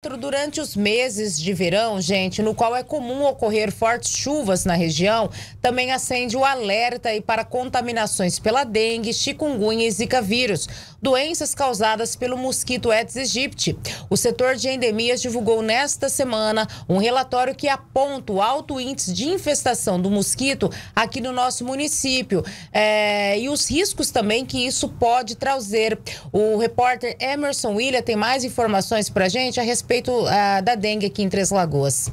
Durante os meses de verão, gente, no qual é comum ocorrer fortes chuvas na região, também acende o alerta e para contaminações pela dengue, chikungunya e zika vírus, doenças causadas pelo mosquito Aedes aegypti. O setor de endemias divulgou nesta semana um relatório que aponta o alto índice de infestação do mosquito aqui no nosso município é, e os riscos também que isso pode trazer. O repórter Emerson William tem mais informações para gente a respeito respeito uh, da dengue aqui em Três Lagoas.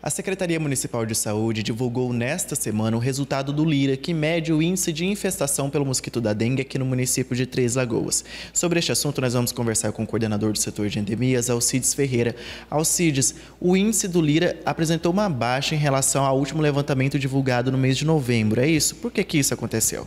A Secretaria Municipal de Saúde divulgou nesta semana o resultado do LIRA, que mede o índice de infestação pelo mosquito da dengue aqui no município de Três Lagoas. Sobre este assunto, nós vamos conversar com o coordenador do setor de endemias, Alcides Ferreira. Alcides, o índice do LIRA apresentou uma baixa em relação ao último levantamento divulgado no mês de novembro, é isso? Por que, que isso aconteceu?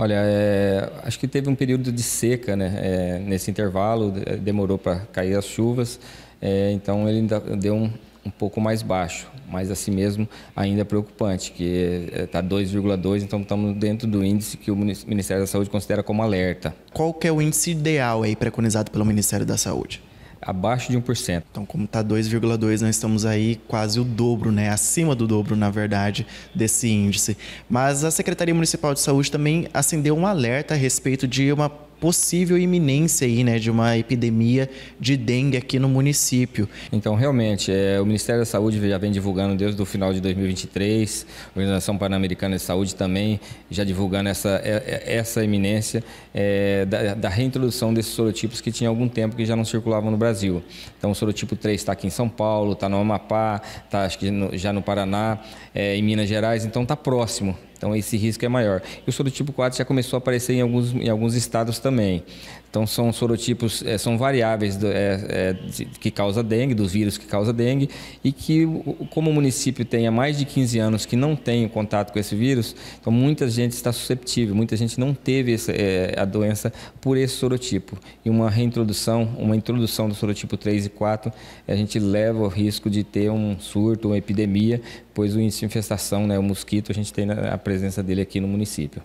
Olha, é, acho que teve um período de seca né? É, nesse intervalo, é, demorou para cair as chuvas, é, então ele ainda deu um, um pouco mais baixo, mas assim mesmo ainda é preocupante, que está é, 2,2, então estamos dentro do índice que o Ministério da Saúde considera como alerta. Qual que é o índice ideal aí preconizado pelo Ministério da Saúde? abaixo de 1%. Então, como está 2,2, nós estamos aí quase o dobro, né? acima do dobro, na verdade, desse índice. Mas a Secretaria Municipal de Saúde também acendeu um alerta a respeito de uma possível iminência aí, né, de uma epidemia de dengue aqui no município. Então, realmente, é, o Ministério da Saúde já vem divulgando desde o final de 2023, a Organização Pan-Americana de Saúde também já divulgando essa, é, é, essa iminência é, da, da, reintrodução desses sorotipos que tinha algum tempo que já não circulavam no Brasil. Então, o sorotipo 3 está aqui em São Paulo, está no Amapá, está acho que no, já no Paraná, é, em Minas Gerais, então está próximo, então esse risco é maior. E o soro tipo 4 já começou a aparecer em alguns, em alguns estados também. Então são sorotipos, é, são variáveis do, é, é, de, que causa dengue, dos vírus que causa dengue, e que como o município tem há mais de 15 anos que não tem contato com esse vírus, então muita gente está susceptível, muita gente não teve essa, é, a doença por esse sorotipo. E uma reintrodução, uma introdução do sorotipo 3 e 4, a gente leva o risco de ter um surto, uma epidemia, pois o índice de infestação, né, o mosquito, a gente tem a presença dele aqui no município.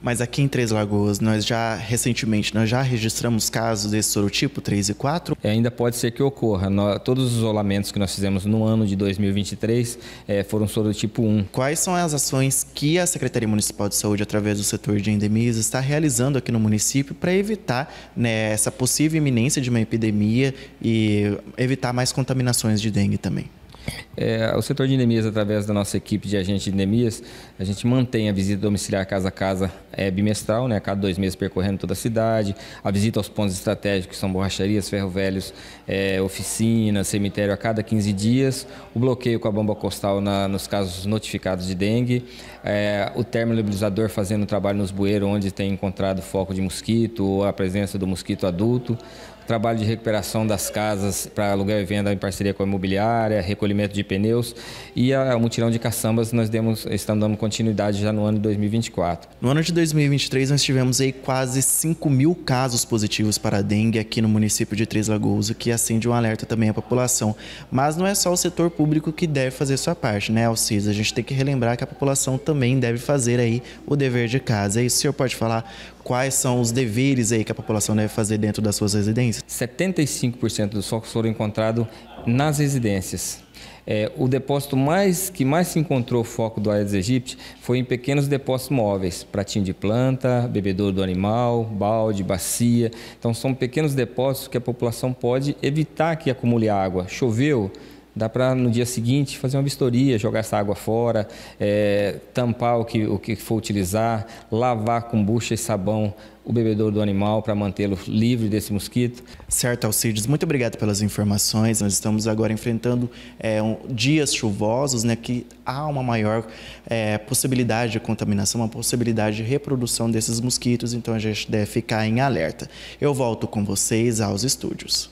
Mas aqui em Três Lagoas, nós já recentemente, nós já registramos casos desse sorotipo 3 e 4? É, ainda pode ser que ocorra. Nós, todos os isolamentos que nós fizemos no ano de 2023 é, foram sorotipo 1. Quais são as ações que a Secretaria Municipal de Saúde, através do setor de endemias, está realizando aqui no município para evitar né, essa possível iminência de uma epidemia e evitar mais contaminações de dengue também? É, o setor de endemias, através da nossa equipe de agentes de endemias, a gente mantém a visita domiciliar casa a casa é, bimestral, né? a cada dois meses percorrendo toda a cidade, a visita aos pontos estratégicos, que são borracharias, ferrovelhos, é, oficinas, cemitério, a cada 15 dias, o bloqueio com a bomba costal na, nos casos notificados de dengue, é, o termolibilizador fazendo trabalho nos bueiros, onde tem encontrado foco de mosquito ou a presença do mosquito adulto, trabalho de recuperação das casas para aluguel e venda em parceria com a imobiliária, recolhimento de pneus e a, o mutirão de caçambas nós demos, estamos dando continuidade já no ano de 2024. No ano de 2023 nós tivemos aí quase 5 mil casos positivos para a dengue aqui no município de Três Lagoas, o que acende um alerta também à população. Mas não é só o setor público que deve fazer sua parte, né, Alcisa? A gente tem que relembrar que a população também deve fazer aí o dever de casa. E o senhor pode falar quais são os deveres aí que a população deve fazer dentro das suas residências? 75% dos focos foram encontrados nas residências. É, o depósito mais que mais se encontrou foco do Aedes aegypti foi em pequenos depósitos móveis, pratinho de planta, bebedouro do animal, balde, bacia. Então são pequenos depósitos que a população pode evitar que acumule água. Choveu, dá para no dia seguinte fazer uma vistoria, jogar essa água fora, é, tampar o que, o que for utilizar, lavar com bucha e sabão o bebedouro do animal para mantê-lo livre desse mosquito. Certo, Alcides, muito obrigado pelas informações. Nós estamos agora enfrentando é, um, dias chuvosos, né, que há uma maior é, possibilidade de contaminação, uma possibilidade de reprodução desses mosquitos, então a gente deve ficar em alerta. Eu volto com vocês aos estúdios.